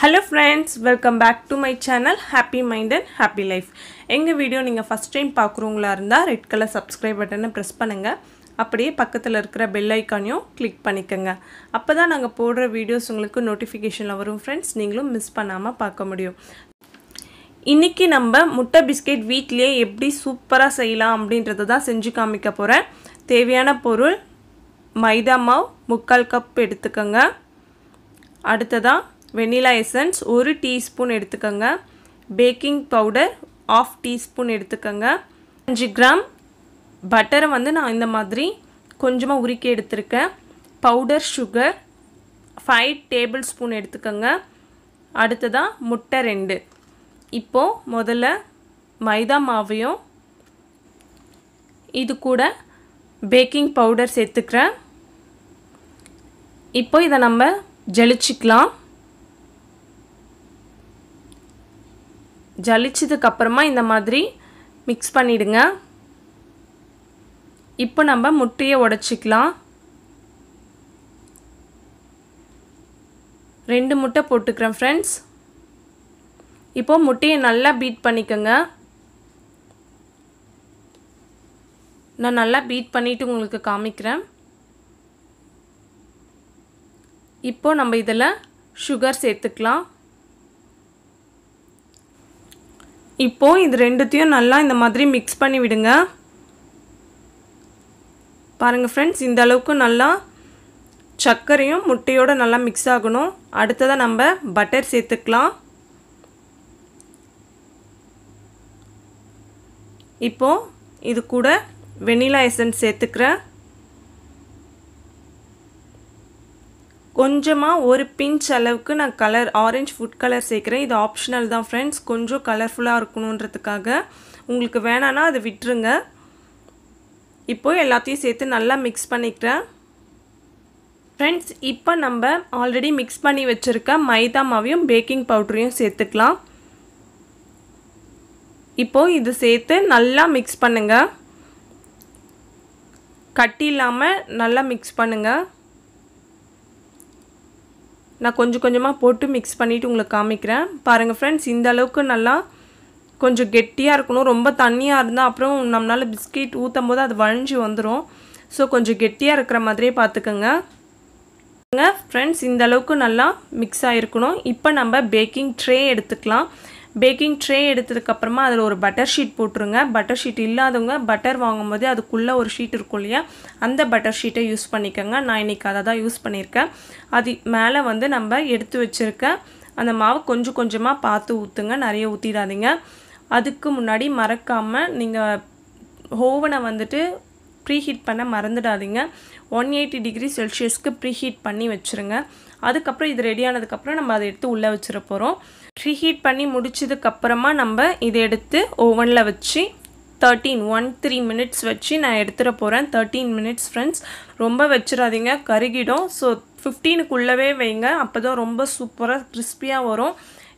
hello friends welcome back to my channel happy mind and happy life எங்கள் video நீங்கள் first time பார்க்குறவங்களா இருந்தால் red colour subscribe பட்டனை press பண்ணுங்கள் அப்படியே பக்கத்தில் இருக்கிற பெல் ஐக்கானையும் கிளிக் பண்ணிக்கோங்க அப்போ தான் நாங்கள் போடுற வீடியோஸ் உங்களுக்கு நோட்டிஃபிகேஷனில் வரும் ஃப்ரெண்ட்ஸ் நீங்களும் மிஸ் பண்ணாமல் பார்க்க முடியும் இன்னைக்கு நம்ம முட்டை பிஸ்கெட் வீட்லேயே எப்படி சூப்பராக செய்யலாம் அப்படின்றத தான் செஞ்சு காமிக்க போகிறேன் தேவையான பொருள் மைதா மாவு முக்கால் கப் எடுத்துக்கோங்க அடுத்ததாக வெண்ணிலா எசன்ஸ் ஒரு டீஸ்பூன் எடுத்துக்கோங்க பேக்கிங் பவுடர் ஆஃப் டீஸ்பூன் எடுத்துக்கோங்க அஞ்சு கிராம் பட்டரை வந்து நான் இந்த மாதிரி கொஞ்சமாக உருக்கி எடுத்திருக்கேன் powder sugar five tablespoon எடுத்துக்கோங்க அடுத்ததாக முட்டை ரெண்டு இப்போது முதல்ல மைதா மாவையும் இது கூட பேக்கிங் பவுடர் சேர்த்துக்கிறேன் இப்போ இதை நம்ம ஜலிச்சிக்கலாம் ஜலிச்சதுக்கப்புறமா இந்த மாதிரி மிக்ஸ் பண்ணிவிடுங்க இப்போ நம்ம முட்டையை உடச்சிக்கலாம் ரெண்டு முட்டை போட்டுக்கிறேன் ஃப்ரெண்ட்ஸ் இப்போது முட்டையை நல்லா பீட் பண்ணிக்கோங்க நான் நல்லா பீட் பண்ணிவிட்டு உங்களுக்கு காமிக்கிறேன் இப்போது நம்ம இதில் சுகர் சேர்த்துக்கலாம் இப்போது இது ரெண்டுத்தையும் நல்லா இந்த மாதிரி மிக்ஸ் பண்ணி விடுங்க பாருங்கள் ஃப்ரெண்ட்ஸ் இந்த அளவுக்கு நல்லா சர்க்கரையும் முட்டையோடு நல்லா மிக்ஸ் ஆகணும் அடுத்ததாக நம்ம பட்டர் சேர்த்துக்கலாம் இப்போது இது கூட வெனிலா எசன்ஸ் சேர்த்துக்கிறேன் கொஞ்சமாக ஒரு பிஞ்ச் அளவுக்கு நான் கலர் ஆரஞ்ச் ஃபுட் கலர் சேர்க்குறேன் இது ஆப்ஷனல் தான் ஃப்ரெண்ட்ஸ் கொஞ்சம் கலர்ஃபுல்லாக இருக்கணுன்றதுக்காக உங்களுக்கு வேணான்னா அதை விட்டுருங்க இப்போது எல்லாத்தையும் சேர்த்து நல்லா மிக்ஸ் பண்ணிக்கிறேன் ஃப்ரெண்ட்ஸ் இப்போ நம்ம ஆல்ரெடி மிக்ஸ் பண்ணி வச்சுருக்க மைதா மாவையும் பேக்கிங் பவுடரையும் சேர்த்துக்கலாம் இப்போது இது சேர்த்து நல்லா மிக்ஸ் பண்ணுங்கள் கட்டி இல்லாமல் நல்லா மிக்ஸ் பண்ணுங்கள் நான் கொஞ்சம் கொஞ்சமாக போட்டு மிக்ஸ் பண்ணிவிட்டு உங்களுக்கு காமிக்கிறேன் பாருங்கள் ஃப்ரெண்ட்ஸ் இந்த அளவுக்கு நல்லா கொஞ்சம் கெட்டியாக இருக்கணும் ரொம்ப தண்ணியாக இருந்தால் அப்புறம் நம்மளால் பிஸ்கெட் ஊற்றும் போது அது வழிஞ்சு வந்துடும் ஸோ கொஞ்சம் கெட்டியாக இருக்கிற மாதிரியே பார்த்துக்கோங்க ஃப்ரெண்ட்ஸ் இந்த அளவுக்கு நல்லா மிக்ஸ் ஆகிருக்கணும் இப்போ நம்ம பேக்கிங் ட்ரே எடுத்துக்கலாம் பேக்கிங் ட்ரே எடுத்ததுக்கப்புறமா அதில் ஒரு பட்டர் ஷீட் போட்டுருங்க பட்டர் ஷீட் இல்லாதவங்க பட்டர் வாங்கும்போது அதுக்குள்ளே ஒரு ஷீட் இருக்கும் இல்லையா அந்த பட்டர் ஷீட்டை யூஸ் பண்ணிக்கோங்க நான் இன்றைக்கி அதை தான் யூஸ் பண்ணியிருக்கேன் அது மேலே வந்து நம்ம எடுத்து வச்சுருக்க அந்த மாவு கொஞ்சம் கொஞ்சமாக பார்த்து ஊற்றுங்க நிறைய ஊற்றிடாதீங்க அதுக்கு முன்னாடி மறக்காமல் நீங்கள் ஓவனை வந்துட்டு ப்ரீ ஹீட் பண்ண மறந்துடாதீங்க ஒன் எயிட்டி டிகிரி செல்சியஸ்க்கு ப்ரீ ஹீட் பண்ணி வச்சுருங்க அதுக்கப்புறம் இது ரெடி ஆனதுக்கப்புறம் நம்ம அதை எடுத்து உள்ளே வச்சுரு போகிறோம் ப்ரீஹீட் ஹீட் பண்ணி முடிச்சதுக்கப்புறமா நம்ம இதை எடுத்து ஓவனில் வச்சு தேர்ட்டீன் ஒன் த்ரீ மினிட்ஸ் வச்சு நான் எடுத்துகிட்டு போகிறேன் தேர்ட்டீன் மினிட்ஸ் ஃப்ரெண்ட்ஸ் ரொம்ப வச்சிடாதீங்க கருகிடும் ஸோ ஃபிஃப்டீனுக்குள்ளவே வைங்க அப்போ தான் ரொம்ப சூப்பராக கிறிஸ்பியாக வரும்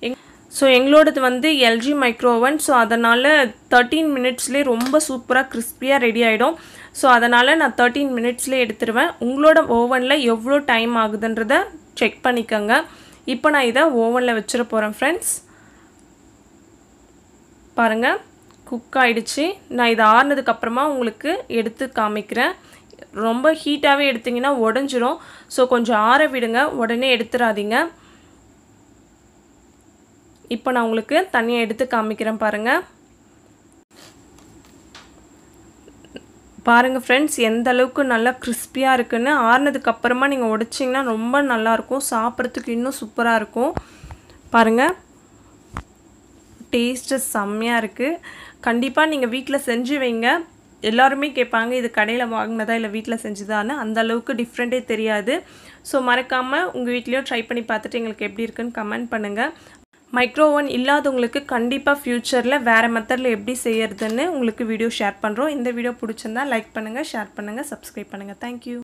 எங் ஸோ எங்களோடது வந்து எல்ஜி மைக்ரோவன் ஸோ அதனால் தேர்ட்டீன் மினிட்ஸ்லேயே ரொம்ப சூப்பராக கிறிஸ்பியாக ரெடி ஆகிடும் ஸோ அதனால் நான் தேர்ட்டீன் மினிட்ஸ்லேயே எடுத்துருவேன் உங்களோட ஓவனில் எவ்வளோ டைம் ஆகுதுன்றதை செக் பண்ணிக்கோங்க இப்போ நான் இதை ஓவனில் வச்சிட போகிறேன் ஃப்ரெண்ட்ஸ் பாருங்கள் குக் ஆகிடுச்சு நான் இதை ஆறுனதுக்கப்புறமா உங்களுக்கு எடுத்து காமிக்கிறேன் ரொம்ப ஹீட்டாகவே எடுத்திங்கன்னா உடஞ்சிரும் ஸோ கொஞ்சம் ஆற விடுங்க உடனே எடுத்துடாதீங்க இப்போ நான் உங்களுக்கு தனியாக எடுத்து காமிக்கிறேன் பாருங்கள் பாருங்கள் ஃப்ரெண்ட்ஸ் எந்த அளவுக்கு நல்லா கிறிஸ்பியாக இருக்குன்னு ஆறுனதுக்கப்புறமா நீங்கள் உடைச்சிங்கன்னா ரொம்ப நல்லாயிருக்கும் சாப்பிட்றதுக்கு இன்னும் சூப்பராக இருக்கும் பாருங்கள் டேஸ்ட்டு செம்மையாக இருக்குது கண்டிப்பாக நீங்கள் வீட்டில் செஞ்சு வைங்க எல்லாருமே கேட்பாங்க இது கடையில் வாங்கினதா இல்லை வீட்டில் செஞ்சுதான்னு அந்த அளவுக்கு டிஃப்ரெண்ட்டே தெரியாது ஸோ மறக்காமல் உங்கள் வீட்லேயும் ட்ரை பண்ணி பார்த்துட்டு எங்களுக்கு எப்படி இருக்குன்னு கமெண்ட் பண்ணுங்கள் மைக்ரோ ஓவன் இல்லாதவங்களுக்கு கண்டிப்பாக ஃப்யூச்சரில் வேறு மெத்தடில் எப்படி செய்கிறதுன்னு உங்களுக்கு வீடியோ ஷேர் பண்ணுறோம் இந்த வீடியோ பிடிச்சிருந்தா லைக் பண்ணுங்கள் ஷேர் பண்ணுங்கள் சப்ஸ்கிரைப் பண்ணுங்கள் தேங்க்யூ